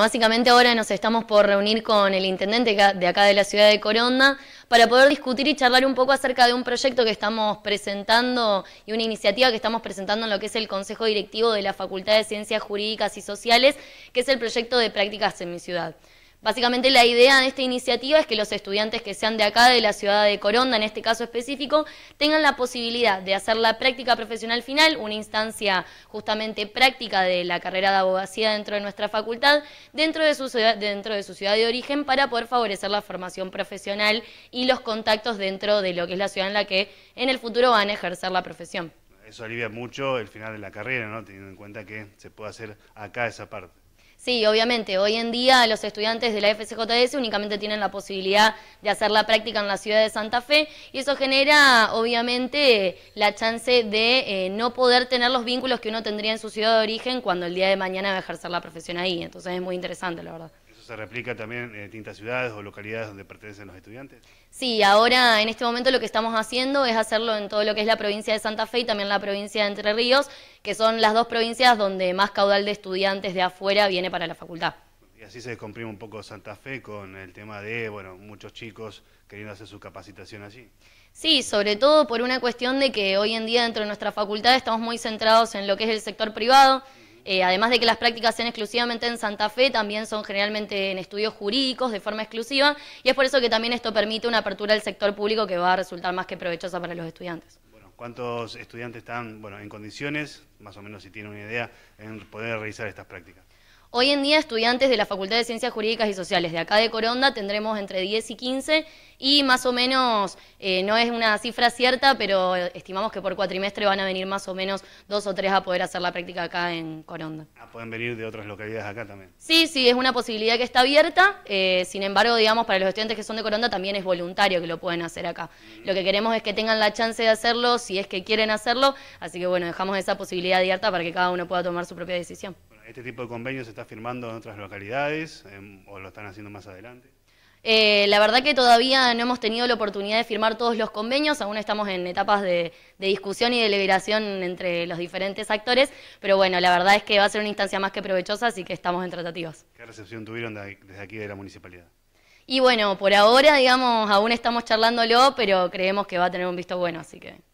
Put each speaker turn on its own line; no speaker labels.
Básicamente ahora nos estamos por reunir con el intendente de acá de la ciudad de Coronda para poder discutir y charlar un poco acerca de un proyecto que estamos presentando y una iniciativa que estamos presentando en lo que es el Consejo Directivo de la Facultad de Ciencias Jurídicas y Sociales, que es el proyecto de prácticas en mi ciudad. Básicamente la idea de esta iniciativa es que los estudiantes que sean de acá, de la ciudad de Coronda en este caso específico, tengan la posibilidad de hacer la práctica profesional final, una instancia justamente práctica de la carrera de abogacía dentro de nuestra facultad, dentro de su, dentro de su ciudad de origen para poder favorecer la formación profesional y los contactos dentro de lo que es la ciudad en la que en el futuro van a ejercer la profesión.
Eso alivia mucho el final de la carrera, ¿no? teniendo en cuenta que se puede hacer acá esa parte.
Sí, obviamente. Hoy en día los estudiantes de la FCJS únicamente tienen la posibilidad de hacer la práctica en la ciudad de Santa Fe y eso genera, obviamente, la chance de eh, no poder tener los vínculos que uno tendría en su ciudad de origen cuando el día de mañana va a ejercer la profesión ahí. Entonces es muy interesante, la verdad
se replica también en distintas ciudades o localidades donde pertenecen los estudiantes?
Sí, ahora en este momento lo que estamos haciendo es hacerlo en todo lo que es la provincia de Santa Fe y también la provincia de Entre Ríos, que son las dos provincias donde más caudal de estudiantes de afuera viene para la facultad.
Y así se descomprime un poco Santa Fe con el tema de, bueno, muchos chicos queriendo hacer su capacitación allí.
Sí, sobre todo por una cuestión de que hoy en día dentro de nuestra facultad estamos muy centrados en lo que es el sector privado. Eh, además de que las prácticas sean exclusivamente en Santa Fe, también son generalmente en estudios jurídicos de forma exclusiva y es por eso que también esto permite una apertura del sector público que va a resultar más que provechosa para los estudiantes.
Bueno, ¿Cuántos estudiantes están en condiciones, más o menos si tienen una idea, en poder realizar estas prácticas?
Hoy en día estudiantes de la Facultad de Ciencias Jurídicas y Sociales de acá de Coronda tendremos entre 10 y 15 y más o menos, eh, no es una cifra cierta, pero estimamos que por cuatrimestre van a venir más o menos dos o tres a poder hacer la práctica acá en Coronda.
Ah, pueden venir de otras localidades acá también.
Sí, sí, es una posibilidad que está abierta, eh, sin embargo, digamos, para los estudiantes que son de Coronda también es voluntario que lo pueden hacer acá. Mm. Lo que queremos es que tengan la chance de hacerlo si es que quieren hacerlo, así que bueno, dejamos esa posibilidad abierta para que cada uno pueda tomar su propia decisión.
¿Este tipo de convenios se está firmando en otras localidades em, o lo están haciendo más adelante?
Eh, la verdad que todavía no hemos tenido la oportunidad de firmar todos los convenios, aún estamos en etapas de, discusión y deliberación entre los diferentes actores, pero bueno, la verdad es que va a ser una instancia más que provechosa, así que estamos en tratativos. ¿Qué
recepción tuvieron desde aquí de la municipalidad?
Y bueno, por ahora, digamos, aún estamos charlándolo, pero creemos que va a tener un visto bueno, así que...